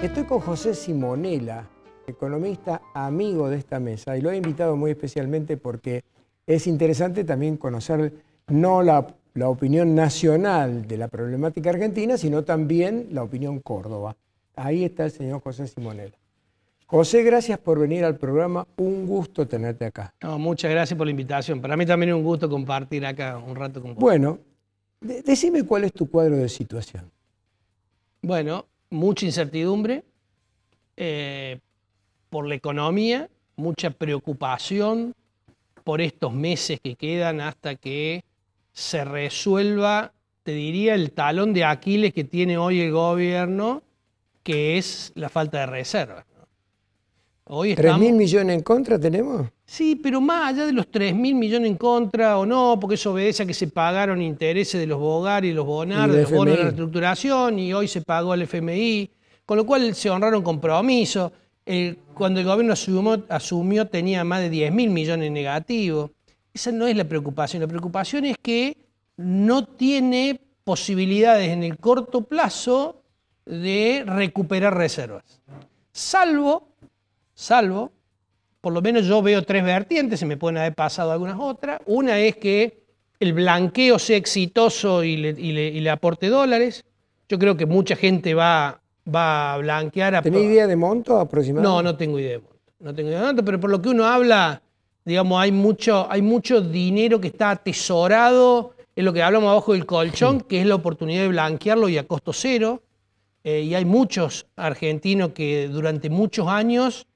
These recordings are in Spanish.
Estoy con José Simonela, economista amigo de esta mesa, y lo he invitado muy especialmente porque es interesante también conocer no la, opinión nacional de la problemática argentina, sino también la opinión Córdoba. Ahí está el señor José Simonela. José, gracias por venir al programa. Un gusto tenerte acá. No, muchas gracias por la invitación. Para mí también es un gusto compartir acá un rato con vos. Bueno, decime cuál es tu cuadro de situación. Bueno, mucha incertidumbre eh, por la economía, mucha preocupación por estos meses que quedan hasta que se resuelva, te diría, el talón de Aquiles que tiene hoy el gobierno, que es la falta de reservas. ¿Tres mil millones en contra tenemos? Sí, pero más allá de los 3.000 mil millones en contra o no, porque eso obedece a que se pagaron intereses de los Bogar y los Bonar, de los de reestructuración, y hoy se pagó al FMI, con lo cual se honraron compromisos. cuando el gobierno asumió, tenía más de 10 mil millones en negativo. Esa no es la preocupación. La preocupación es que no tiene posibilidades en el corto plazo de recuperar reservas. Salvo, salvo por lo menos yo veo tres vertientes, se me pueden haber pasado algunas otras. Una es que el blanqueo sea exitoso y le, aporte dólares. Yo creo que mucha gente va, va a blanquear. A ¿Tenés idea de monto aproximadamente? No, no tengo idea de monto. No tengo idea pero por lo que uno habla, digamos, hay mucho, hay mucho dinero que está atesorado en lo que hablamos abajo del colchón, que es la oportunidad de blanquearlo y a costo cero. Eh, y hay muchos argentinos que durante muchos años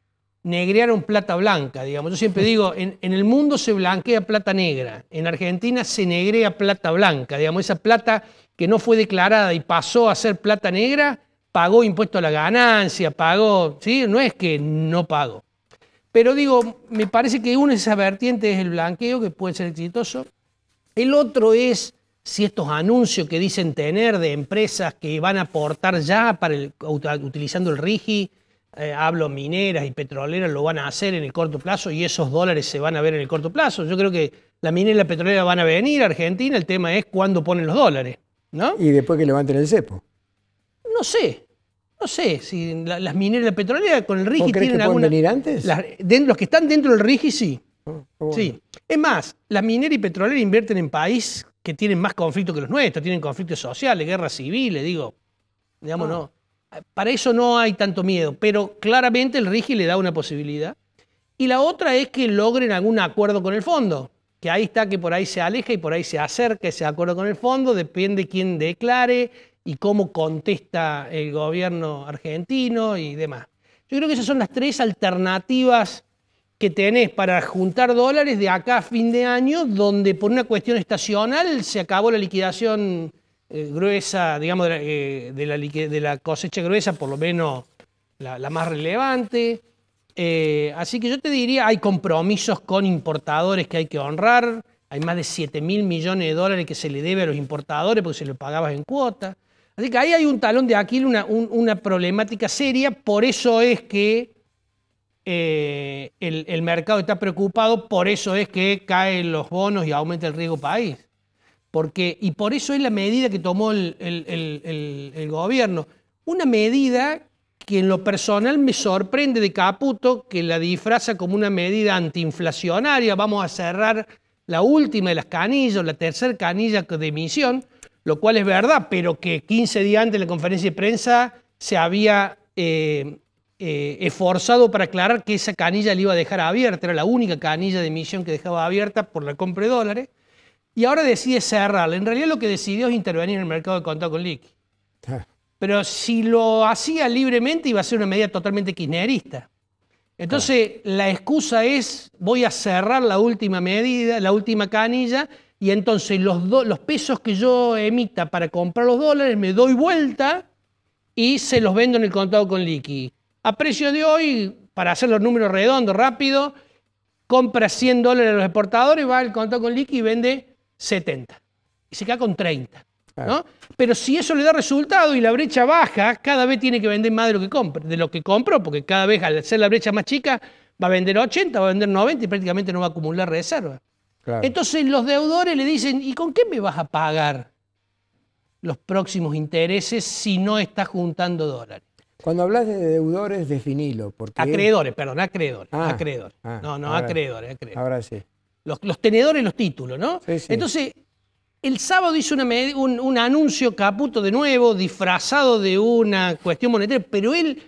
negrearon plata blanca, digamos. Yo siempre digo, en, el mundo se blanquea plata negra, en Argentina se negrea plata blanca, digamos, esa plata que no fue declarada y pasó a ser plata negra, pagó impuesto a la ganancia, pagó, ¿sí? No es que no pagó. Pero digo, me parece que una de esas vertientes es el blanqueo, que puede ser exitoso. El otro es si estos anuncios que dicen tener de empresas que van a aportar ya para el, utilizando el RIGI, eh, hablo mineras y petroleras, lo van a hacer en el corto plazo y esos dólares se van a ver en el corto plazo. Yo creo que la mineras y la petrolera van a venir a Argentina, el tema es cuándo ponen los dólares, ¿no? Y después que levanten el cepo. No sé, no sé, si las mineras y la petrolera con el RIGI tienen que alguna, venir antes? los que están dentro del RIGI sí. Ah, sí. Es más, las mineras y petroleras invierten en países que tienen más conflicto que los nuestros, tienen conflictos sociales, guerras civiles, digo. Digamos, ah. no. Para eso no hay tanto miedo, pero claramente el RIGI le da una posibilidad. Y la otra es que logren algún acuerdo con el fondo, que ahí está que por ahí se aleja y por ahí se acerca ese acuerdo con el fondo, depende quién declare y cómo contesta el gobierno argentino y demás. Yo creo que esas son las tres alternativas que tenés para juntar dólares de acá a fin de año, donde por una cuestión estacional se acabó la liquidación eh, gruesa, digamos, de la, eh, de, la cosecha gruesa, por lo menos la, más relevante. Eh, así que yo te diría, hay compromisos con importadores que hay que honrar, hay más de 7 mil millones de dólares que se le debe a los importadores porque se lo pagabas en cuota. Así que ahí hay un talón de Aquiles, una, problemática seria, por eso es que el, el mercado está preocupado, por eso es que caen los bonos y aumenta el riesgo país. Porque, y por eso es la medida que tomó el, gobierno. Una medida que en lo personal me sorprende de Caputo, que la disfraza como una medida antiinflacionaria. Vamos a cerrar la última de las canillas, la tercera canilla de emisión, lo cual es verdad, pero que 15 días antes de la conferencia de prensa se había eh, eh, esforzado para aclarar que esa canilla la iba a dejar abierta, era la única canilla de emisión que dejaba abierta por la compra de dólares y ahora decide cerrarla. En realidad lo que decidió es intervenir en el mercado de contado con liqui. Pero si lo hacía libremente iba a ser una medida totalmente kirchnerista. Entonces la excusa es voy a cerrar la última medida, la última canilla, y entonces los, los pesos que yo emita para comprar los dólares me doy vuelta y se los vendo en el contado con liqui. A precio de hoy, para hacer los números redondos rápido, compra 100 dólares a los exportadores, va al contado con liqui y vende 70 y se queda con 30. Pero si eso le da resultado y la brecha baja, cada vez tiene que vender más de lo que compra, de lo que compro, porque cada vez al ser la brecha más chica va a vender 80, va a vender 90 y prácticamente no va a acumular reserva. Entonces los deudores le dicen, ¿y con qué me vas a pagar los próximos intereses si no estás juntando dólares? Cuando hablas de deudores, definilo. Porque... Acreedores, perdón, acreedores. Ah, ah, no, no, acreedores, acreedores. Ahora sí los, tenedores, los títulos, ¿no? Entonces, el sábado hizo una, un, un, anuncio Caputo de nuevo, disfrazado de una cuestión monetaria, pero él,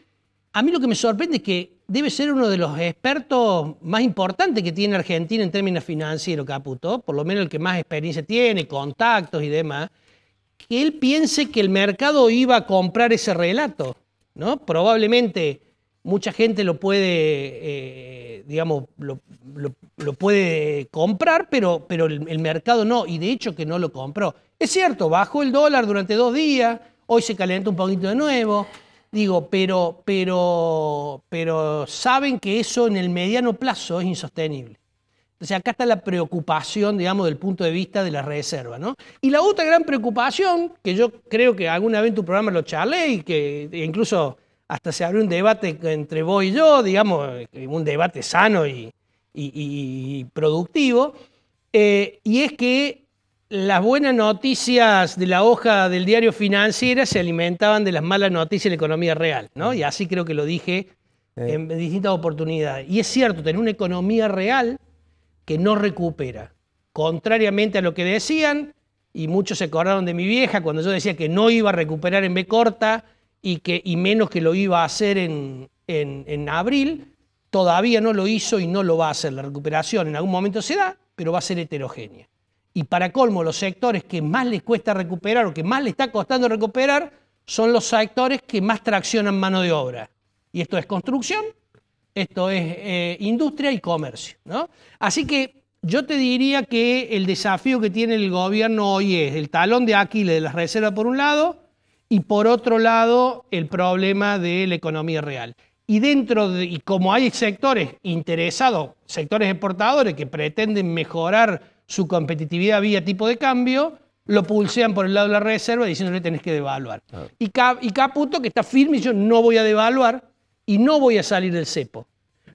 a mí lo que me sorprende es que debe ser uno de los expertos más importantes que tiene Argentina en términos financieros, Caputo, por lo menos el que más experiencia tiene, contactos y demás, que él piense que el mercado iba a comprar ese relato, ¿no? Probablemente mucha gente lo puede, eh, digamos, lo, puede comprar, pero, pero el, mercado no, y de hecho que no lo compró. Es cierto, bajó el dólar durante dos días, hoy se calienta un poquito de nuevo, digo, pero, pero, pero saben que eso en el mediano plazo es insostenible. Entonces acá está la preocupación, digamos, del punto de vista de la reserva, ¿no? Y la otra gran preocupación, que yo creo que alguna vez en tu programa lo charlé y que incluso hasta se abrió un debate entre vos y yo, digamos, eh, un debate sano y, productivo, eh, y es que las buenas noticias de la hoja del diario financiera se alimentaban de las malas noticias de la economía real, ¿no? Mm. Y así creo que lo dije en distintas oportunidades. Y es cierto, tener una economía real que no recupera, contrariamente a lo que decían, y muchos se acordaron de mi vieja cuando yo decía que no iba a recuperar en B corta, y, que, y menos que lo iba a hacer en, abril, todavía no lo hizo y no lo va a hacer. La recuperación en algún momento se da, pero va a ser heterogénea. Y para colmo, los sectores que más les cuesta recuperar o que más le está costando recuperar son los sectores que más traccionan mano de obra. Y esto es construcción, esto es eh, industria y comercio. Así que yo te diría que el desafío que tiene el gobierno hoy es el talón de Aquiles de las reservas por un lado, y por otro lado el problema de la economía real. Y dentro y como hay sectores interesados, sectores exportadores que pretenden mejorar su competitividad vía tipo de cambio, lo pulsean por el lado de la reserva diciéndole tenés que devaluar. Y, y Caputo que está firme y yo no voy a devaluar y no voy a salir del cepo.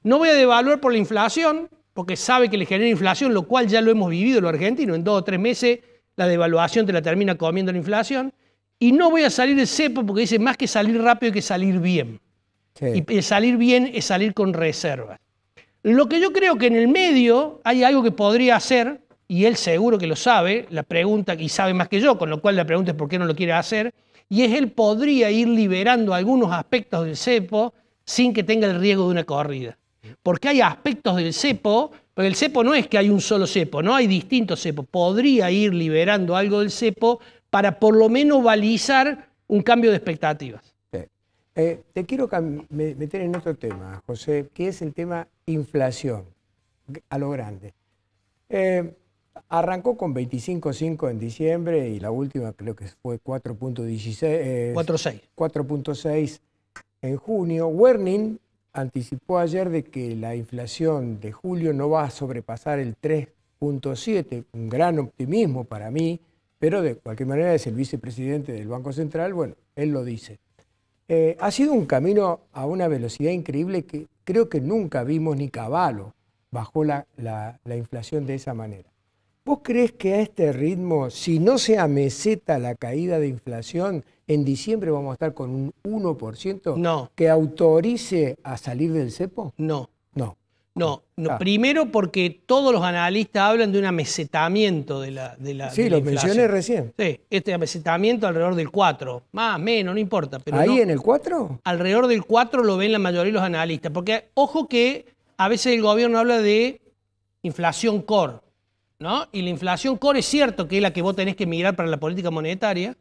No voy a devaluar por la inflación, porque sabe que le genera inflación, lo cual ya lo hemos vivido los argentinos. En dos o tres meses la devaluación te la termina comiendo la inflación. Y no voy a salir de cepo porque dice más que salir rápido que salir bien. Y salir bien es salir con reservas. Lo que yo creo que en el medio hay algo que podría hacer, y él seguro que lo sabe, la pregunta, y sabe más que yo, con lo cual la pregunta es por qué no lo quiere hacer, y es él podría ir liberando algunos aspectos del cepo sin que tenga el riesgo de una corrida. Porque hay aspectos del cepo, porque el cepo no es que hay un solo cepo, no hay distintos cepos, podría ir liberando algo del cepo para por lo menos balizar un cambio de expectativas. Eh, te quiero meter en otro tema, José, que es el tema inflación a lo grande. Eh, arrancó con 25.5 en diciembre y la última creo que fue 4.16. 4.6 eh, en junio. Werning anticipó ayer de que la inflación de julio no va a sobrepasar el 3.7, un gran optimismo para mí, pero de cualquier manera es el vicepresidente del Banco Central, bueno, él lo dice. Eh, ha sido un camino a una velocidad increíble que creo que nunca vimos ni Caballo bajo la, la, inflación de esa manera. ¿Vos crees que a este ritmo, si no se ameseta la caída de inflación, en diciembre vamos a estar con un 1% no. que autorice a salir del cepo? No, no, no ah. primero porque todos los analistas hablan de un amesetamiento de la, de Sí, lo mencioné recién. Sí, este amesetamiento alrededor del 4, más, menos, no importa. Pero ¿Ahí en el 4? Alrededor del 4 lo ven la mayoría de los analistas, porque ojo que a veces el gobierno habla de inflación core, ¿no? Y la inflación core es cierto que es la que vos tenés que mirar para la política monetaria,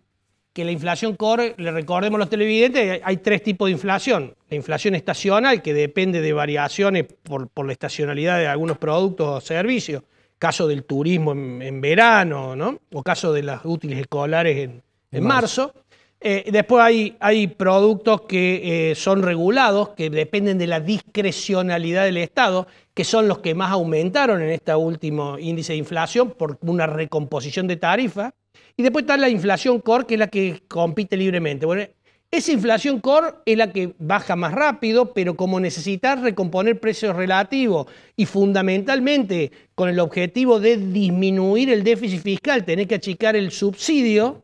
que la inflación corre le recordemos a los televidentes, hay tres tipos de inflación. La inflación estacional, que depende de variaciones por, por la estacionalidad de algunos productos o servicios, caso del turismo en, verano, ¿no? o caso de las útiles escolares en, marzo. Eh, después hay, hay, productos que eh, son regulados, que dependen de la discrecionalidad del Estado, que son los que más aumentaron en este último índice de inflación por una recomposición de tarifas. Y después está la inflación core, que es la que compite libremente. Bueno, esa inflación core es la que baja más rápido, pero como necesitas recomponer precios relativos y fundamentalmente con el objetivo de disminuir el déficit fiscal, tenés que achicar el subsidio,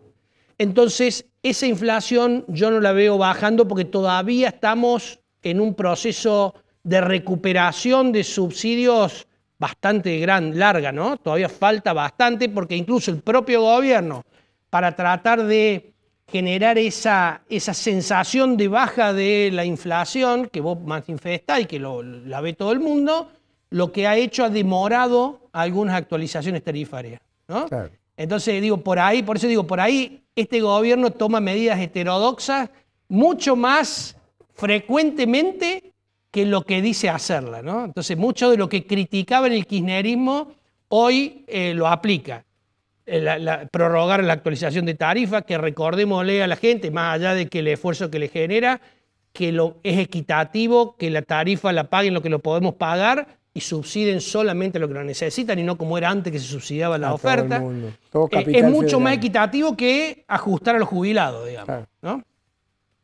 entonces esa inflación yo no la veo bajando porque todavía estamos en un proceso de recuperación de subsidios bastante larga, ¿no? Todavía falta bastante porque incluso el propio gobierno, para tratar de generar esa, esa sensación de baja de la inflación que vos infesta y que la ve todo el mundo, lo que ha hecho ha demorado algunas actualizaciones tarifarias, ¿no? Entonces, digo, por ahí, por eso digo, por ahí este gobierno toma medidas heterodoxas mucho más frecuentemente que lo que dice hacerla. ¿no? Entonces, mucho de lo que criticaba en el kirchnerismo hoy eh, lo aplica. Eh, prorrogar la actualización de tarifas, que recordémosle a la gente, más allá de que el esfuerzo que le genera, que lo, es equitativo, que la tarifa la paguen lo que lo podemos pagar y subsiden solamente lo que lo necesitan y no como era antes que se subsidiaba la oferta. Eh, es mucho más equitativo que ajustar a los jubilados, digamos. ¿no?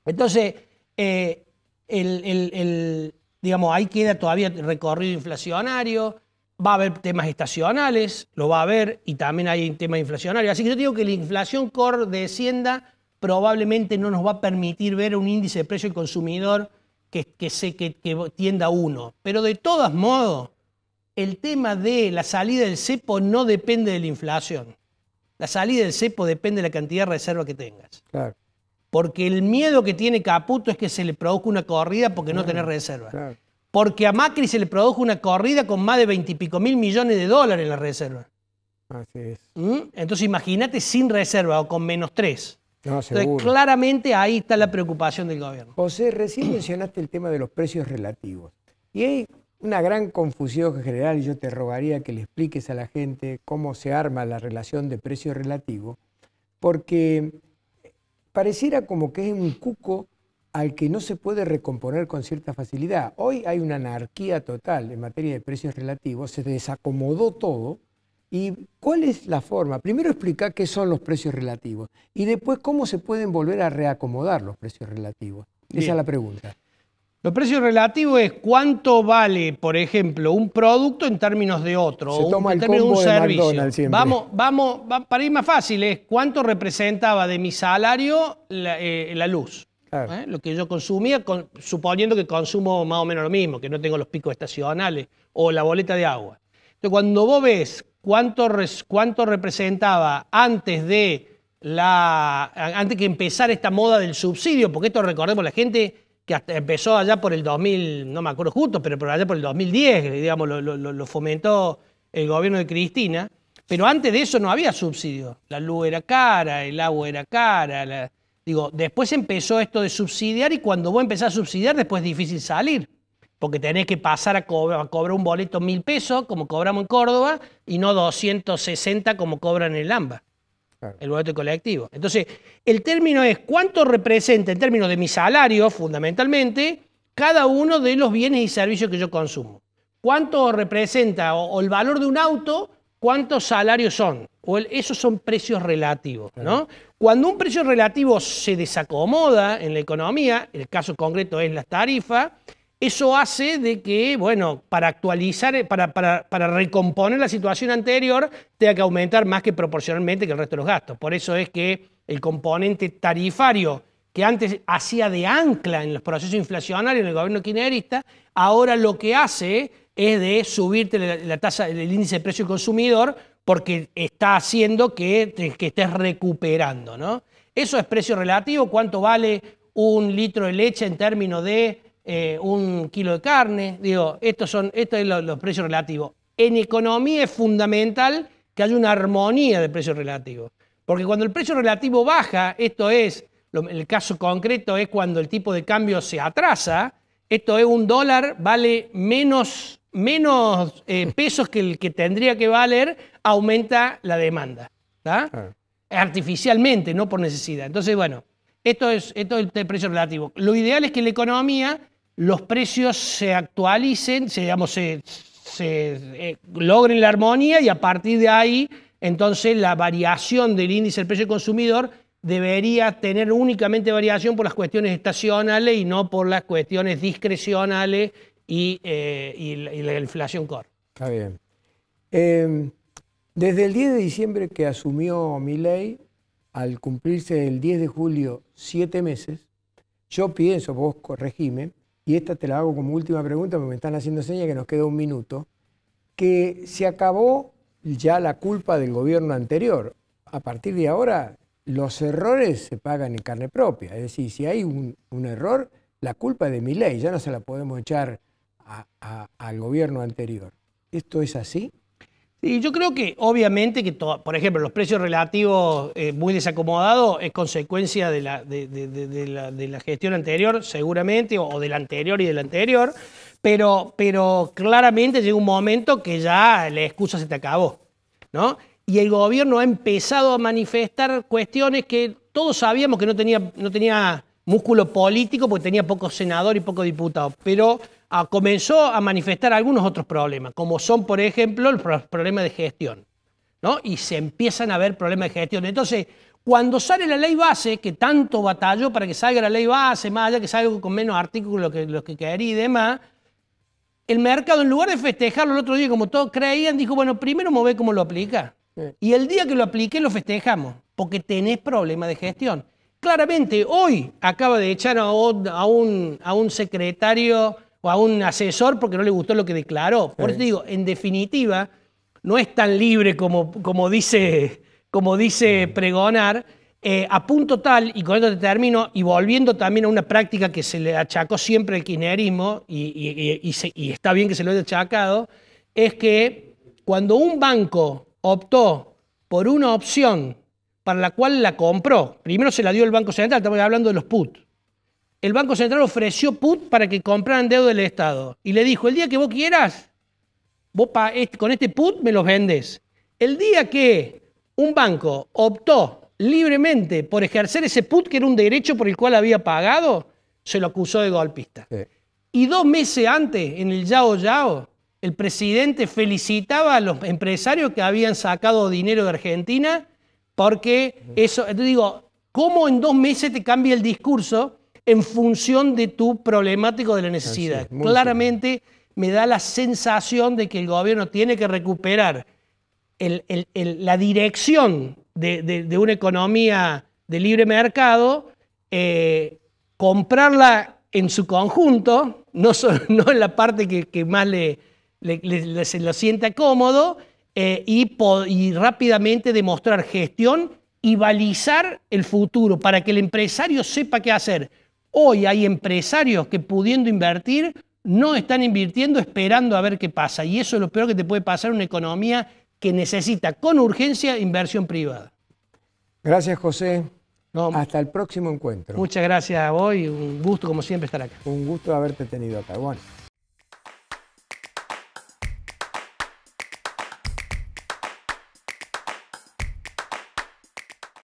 Entonces, el Digamos, ahí queda todavía recorrido inflacionario, va a haber temas estacionales, lo va a haber, y también hay temas inflacionarios. Así que yo digo que la inflación core descienda probablemente no nos va a permitir ver un índice de precio del consumidor que, que, se, que, que tienda uno. Pero de todos modos, el tema de la salida del cepo no depende de la inflación. La salida del cepo depende de la cantidad de reserva que tengas. Claro. Porque el miedo que tiene Caputo es que se le produzca una corrida porque no tiene reserva. Porque a Macri se le produjo una corrida con más de veintipico mil millones de dólares en la reserva. Así es. ¿Mm? Entonces imagínate sin reserva o con menos tres. No, Entonces claramente ahí está la preocupación del gobierno. José, recién mencionaste el tema de los precios relativos. Y hay una gran confusión general, yo te rogaría que le expliques a la gente cómo se arma la relación de precio relativo, porque pareciera como que es un cuco al que no se puede recomponer con cierta facilidad. Hoy hay una anarquía total en materia de precios relativos, se desacomodó todo. ¿Y cuál es la forma? Primero explicar qué son los precios relativos y después cómo se pueden volver a reacomodar los precios relativos. Esa es la pregunta. Los precios relativos es cuánto vale, por ejemplo, un producto en términos de otro, o en términos de un servicio. Vamos, vamos, para ir más fácil, es cuánto representaba de mi salario la, eh, luz. ¿eh? Lo que yo consumía, suponiendo que consumo más o menos lo mismo, que no tengo los picos estacionales, o la boleta de agua. Entonces, cuando vos ves cuánto, cuánto representaba antes de la. antes que empezar esta moda del subsidio, porque esto recordemos, la gente que empezó allá por el 2000, no me acuerdo justo, pero por allá por el 2010, digamos, lo, fomentó el gobierno de Cristina. Pero antes de eso no había subsidio. La luz era cara, el agua era cara. Digo, después empezó esto de subsidiar y cuando vos empezás a subsidiar, después es difícil salir. Porque tenés que pasar a, a cobrar un boleto mil pesos, como cobramos en Córdoba, y no 260 como cobran en el AMBA el boleto colectivo. Entonces, el término es cuánto representa en términos de mi salario, fundamentalmente, cada uno de los bienes y servicios que yo consumo. Cuánto representa o, el valor de un auto, cuántos salarios son. O esos son precios relativos, Cuando un precio relativo se desacomoda en la economía, el caso concreto es las tarifas, eso hace de que, bueno, para actualizar, eh, para, para, recomponer la situación anterior, tenga que aumentar más que proporcionalmente que el resto de los gastos. Por eso es que el componente tarifario que antes hacía de ancla en los procesos inflacionarios en el gobierno kirchnerista, ahora lo que hace es de subirte la, tasa, el índice de precio del consumidor, porque está haciendo que, que estés recuperando, ¿no? Eso es precio relativo, cuánto vale un litro de leche en términos de eh, un kilo de carne. Digo, estos son los, precios relativos. En economía es fundamental que haya una armonía de precios relativos. Porque cuando el precio relativo baja, esto es, el caso concreto es cuando el tipo de cambio se atrasa, esto es un dólar vale menos, menos eh, pesos que el que tendría que valer, aumenta la demanda. Ah. Artificialmente, no por necesidad. Entonces, bueno, esto es, esto es el precio relativo. Lo ideal es que la economía los precios se actualicen, se, se, eh, logren la armonía y a partir de ahí, entonces la variación del índice del precio del consumidor debería tener únicamente variación por las cuestiones estacionales y no por las cuestiones discrecionales y, eh, la, inflación core. Está bien. Em, desde el 10 de diciembre que asumió mi ley, al cumplirse el 10 de julio siete meses, yo pienso, vos corregime, y esta te la hago como última pregunta, porque me están haciendo señas que nos queda un minuto, que se acabó ya la culpa del gobierno anterior. A partir de ahora, los errores se pagan en carne propia. Es decir, si hay un, error, la culpa es de mi ley, ya no se la podemos echar al gobierno anterior. ¿Esto es así? Sí, yo creo que obviamente que, por ejemplo, los precios relativos eh, muy desacomodados es consecuencia de la, de, la, gestión anterior, seguramente, o, del anterior y del anterior, pero, pero claramente llega un momento que ya la excusa se te acabó, ¿no? Y el gobierno ha empezado a manifestar cuestiones que todos sabíamos que no tenía, no tenía músculo político porque tenía pocos senadores y pocos diputados, pero comenzó a manifestar algunos otros problemas, como son, por ejemplo, los problemas de gestión. ¿no? Y se empiezan a ver problemas de gestión. Entonces, cuando sale la ley base, que tanto batalló para que salga la ley base, más allá que salga con menos artículos que los que quería y demás, el mercado, en lugar de festejarlo el otro día como todos creían, dijo, bueno, primero mover cómo lo aplica. Y el día que lo aplique lo festejamos, porque tenés problemas de gestión. Claramente, hoy acaba de echar a un, a un secretario o a un asesor porque no le gustó lo que declaró. Por eso digo, en definitiva, no es tan libre como, como dice, como dice pregonar. Eh, a punto tal, y con esto te termino, y volviendo también a una práctica que se le achacó siempre al kirchnerismo, y, y está bien que se lo haya achacado, es que cuando un banco optó por una opción para la cual la compró, primero se la dio el Banco Central, estamos hablando de los PUT, el Banco Central ofreció put para que compraran deuda del Estado. Y le dijo, el día que vos quieras, vos este, con este put me los vendes. El día que un banco optó libremente por ejercer ese put, que era un derecho por el cual había pagado, se lo acusó de golpista. Y dos meses antes, en el Yao Yao, el presidente felicitaba a los empresarios que habían sacado dinero de Argentina porque eso, te digo, ¿cómo en dos meses te cambia el discurso? en función de tu problemático de la necesidad. Claramente me da la sensación de que el gobierno tiene que recuperar la dirección de, una economía de libre mercado, eh, comprarla en su conjunto, no, en la parte que, más le, lo sienta cómodo, eh, y rápidamente demostrar gestión y balizar el futuro para que el empresario sepa qué hacer. Hoy hay empresarios que pudiendo invertir no están invirtiendo esperando a ver qué pasa. Y eso es lo peor que te puede pasar en una economía que necesita con urgencia inversión privada. Gracias, José. Hasta el próximo encuentro. Muchas gracias a vos y un gusto, como siempre, estar acá. Un gusto haberte tenido acá. Bueno.